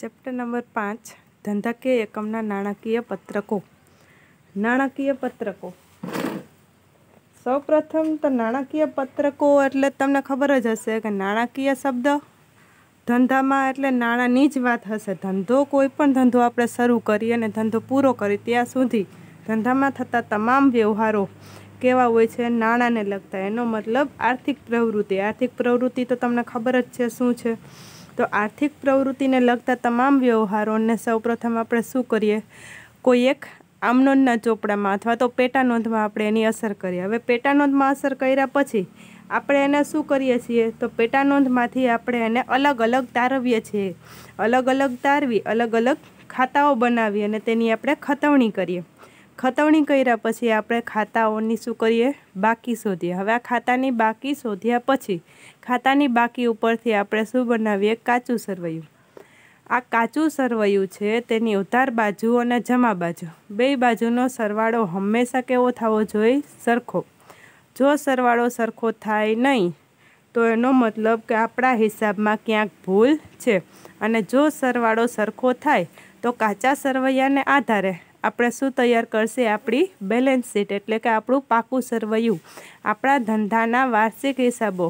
chapter number પાંચ ધંધાકીય એકમના નાણાકીય પત્રકો નાણાકીય પત્રકો સૌપ્રથમ તો નાણાકીય પત્રકો એટલે તમને ખબર જ હશે કે નાણાકીય શબ્દ ધંધામાં એટલે નાણાંની જ વાત હશે ધંધો કોઈ પણ ધંધો આપણે શરૂ કરીએ અને ધંધો પૂરો કરીએ ત્યાં સુધી ધંધામાં થતા તમામ વ્યવહારો કેવા હોય છે નાણાંને લગતા એનો મતલબ આર્થિક પ્રવૃત્તિ આર્થિક પ્રવૃત્તિ તો તમને ખબર જ છે શું છે તો આર્થિક પ્રવૃત્તિને લગતા તમામ વ્યવહારોને સૌપ્રથમ આપણે શું કરીએ કોઈ એક આમનોંધના ચોપડામાં અથવા તો પેટા નોંધમાં આપણે એની અસર કરીએ હવે પેટા નોંધમાં અસર કર્યા પછી આપણે એને શું કરીએ છીએ તો પેટા નોંધમાંથી આપણે એને અલગ અલગ તારવીએ છીએ અલગ અલગ તારવી અલગ અલગ ખાતાઓ બનાવી અને તેની આપણે ખતવણી કરીએ ખતવણી કર્યા પછી આપણે ખાતાઓની શું કરીએ બાકી શોધીએ હવે આ ખાતાની બાકી શોધ્યા પછી ખાતાની બાકી ઉપરથી આપણે શું બનાવીએ કાચું સરવૈયું આ કાચું સરવૈયું છે તેની ઉતાર બાજુ અને જમા બાજુ બે બાજુનો સરવાળો હંમેશા કેવો થવો જોઈએ સરખો જો સરવાળો સરખો થાય નહીં તો એનો મતલબ કે આપણા હિસાબમાં ક્યાંક ભૂલ છે અને જો સરવાળો સરખો થાય તો કાચા સરવૈયાને આધારે આપણે શું તૈયાર કરશે આપણી બેલેન્સ શીટ એટલે કે આપણું પાકું સરવૈયું આપણા ધંધાના વાર્ષિક હિસાબો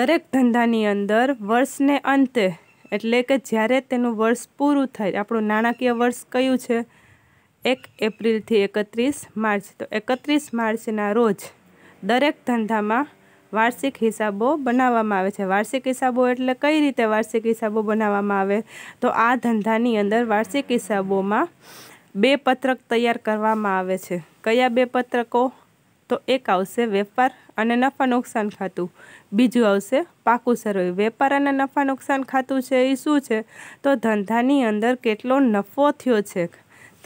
દરેક ધંધાની અંદર વર્ષને અંતે એટલે કે જ્યારે તેનું વર્ષ પૂરું થાય આપણું નાણાકીય વર્ષ કયું છે એક એપ્રિલથી એકત્રીસ માર્ચ તો એકત્રીસ માર્ચના રોજ દરેક ધંધામાં વાર્ષિક હિસાબો બનાવવામાં આવે છે વાર્ષિક હિસાબો એટલે કઈ રીતે વાર્ષિક હિસાબો બનાવવામાં આવે તો આ ધંધાની અંદર વાર્ષિક હિસાબોમાં બે પત્રક તૈયાર કરવામાં આવે છે કયા બે પત્રકો તો એક આવશે વેપાર અને નફા નુકસાન ખાતું બીજું આવશે પાકું સર્વે વેપાર અને નફા નુકસાન ખાતું છે એ શું છે તો ધંધાની અંદર કેટલો નફો થયો છે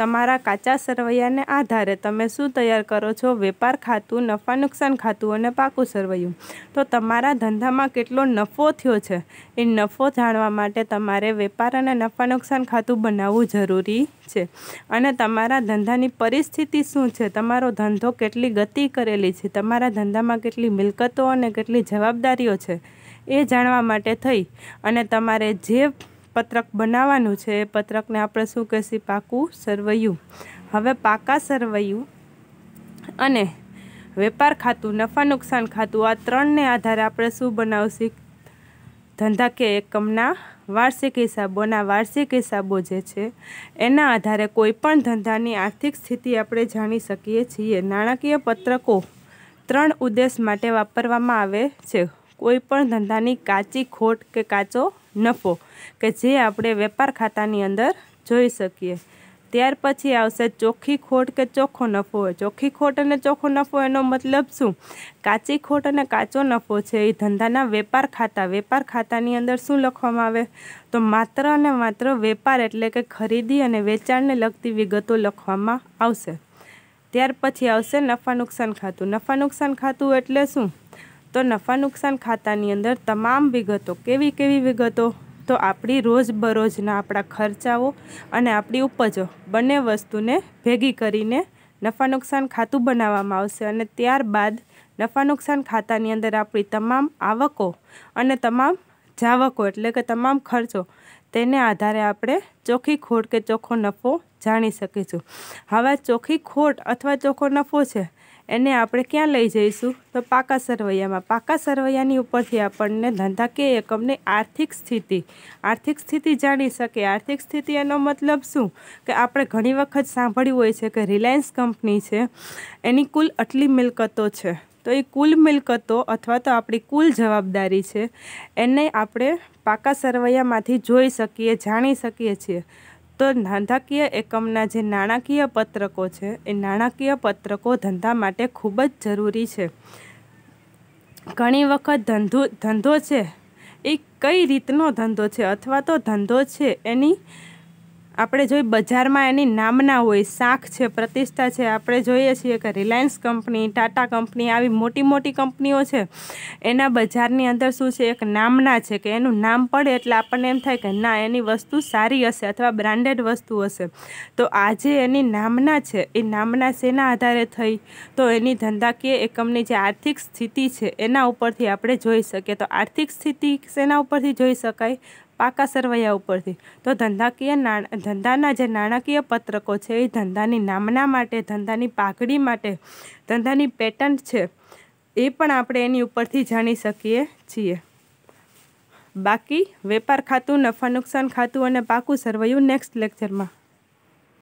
તમારા કાચા સરવૈયાને આધારે તમે શું તૈયાર કરો છો વેપાર ખાતું નફા નુકસાન ખાતું અને પાકું સરવૈયું તો તમારા ધંધામાં કેટલો નફો થયો છે એ નફો જાણવા માટે તમારે વેપાર અને નફા નુકસાન ખાતું બનાવવું જરૂરી છે અને તમારા ધંધાની પરિસ્થિતિ શું છે તમારો ધંધો કેટલી ગતિ કરેલી છે તમારા ધંધામાં કેટલી મિલકતો અને કેટલી જવાબદારીઓ છે એ જાણવા માટે થઈ અને તમારે જે પત્રક બનાવવાનું છે એ પત્રકને આપણે શું કહીશું પાકું સરવૈયું હવે પાકા સરવૈયું અને વેપાર ખાતું નફા નુકસાન ખાતું આ ત્રણને આધારે આપણે શું બનાવશું ધંધાકીય એકમના વાર્ષિક હિસાબોના વાર્ષિક હિસાબો જે છે એના આધારે કોઈપણ ધંધાની આર્થિક સ્થિતિ આપણે જાણી શકીએ છીએ નાણાકીય પત્રકો ત્રણ ઉદ્દેશ માટે વાપરવામાં આવે છે કોઈપણ ધંધાની કાચી ખોટ કે કાચો નફો કે જે આપણે વેપાર ખાતાની અંદર જોઈ શકીએ ત્યાર પછી આવશે ચોખ્ખી ખોટ કે ચોખ્ખો નફો ચોખ્ખી ખોટ અને ચોખ્ખો નફો એનો મતલબ શું કાચી ખોટ અને કાચો નફો છે એ ધંધાના વેપાર ખાતા વેપાર ખાતાની અંદર શું લખવામાં આવે તો માત્ર અને માત્ર વેપાર એટલે કે ખરીદી અને વેચાણને લગતી વિગતો લખવામાં આવશે ત્યાર પછી આવશે નફા નુકસાન ખાતું નફા નુકસાન ખાતું એટલે શું તો નફા નુકસાન ખાતાની અંદર તમામ વિગતો કેવી કેવી વિગતો તો આપણી રોજબરોજના આપણા ખર્ચાઓ અને આપણી ઉપજો બંને વસ્તુને ભેગી કરીને નફા નુકસાન ખાતું બનાવવામાં આવશે અને ત્યારબાદ નફા નુકસાન ખાતાની અંદર આપણી તમામ આવકો અને તમામ જાવકો એટલે કે તમામ ખર્ચો તેને આધારે આપણે ચોખ્ખી ખોટ કે ચોખ્ખો નફો જાણી શકીશું હવે ચોખ્ખી ખોટ અથવા ચોખ્ખો નફો છે એને આપણે ક્યાં લઈ જઈશું તો પાકા સરવૈયામાં પાકા સરવૈયાની ઉપરથી આપણને ધંધાકીય એકમની આર્થિક સ્થિતિ આર્થિક સ્થિતિ જાણી શકે આર્થિક સ્થિતિ એનો મતલબ શું કે આપણે ઘણી વખત સાંભળ્યું હોય છે કે રિલાયન્સ કંપની છે એની કુલ આટલી મિલકતો છે તો એ કુલ મિલકતો અથવા તો આપણી કુલ જવાબદારી છે એને આપણે પાકા સરવૈયામાંથી જોઈ શકીએ જાણી શકીએ છીએ તો નાણાકીય એકમના જે નાણાકીય પત્રકો છે એ નાણાકીય પત્રકો ધંધા માટે ખૂબ જ જરૂરી છે ઘણી વખત ધંધો ધંધો છે એ કઈ રીતનો ધંધો છે અથવા તો ધંધો છે એની આપણે જોઈ બજારમાં એની નામના હોય શાખ છે પ્રતિષ્ઠા છે આપણે જોઈએ છીએ કે રિલાયન્સ કંપની ટાટા કંપની આવી મોટી મોટી કંપનીઓ છે એના બજારની અંદર શું છે એક નામના છે કે એનું નામ પડે એટલે આપણને એમ થાય કે ના એની વસ્તુ સારી હશે અથવા બ્રાન્ડેડ વસ્તુ હશે તો આજે એની નામના છે એ નામના શેના આધારે થઈ તો એની ધંધાકીય એકમની જે આર્થિક સ્થિતિ છે એના ઉપરથી આપણે જોઈ શકીએ તો આર્થિક સ્થિતિ શેના ઉપરથી જોઈ શકાય પાકા સરવૈયા ઉપરથી તો ધંધાકીય નાણા ધંધાના જે નાણાકીય પત્રકો છે એ ધંધાની નામના માટે ધંધાની પાકડી માટે ધંધાની પેટર્ન છે એ પણ આપણે એની ઉપરથી જાણી શકીએ છીએ બાકી વેપાર ખાતું નફા નુકસાન ખાતું અને પાકું સરવૈયું નેક્સ્ટ લેક્ચરમાં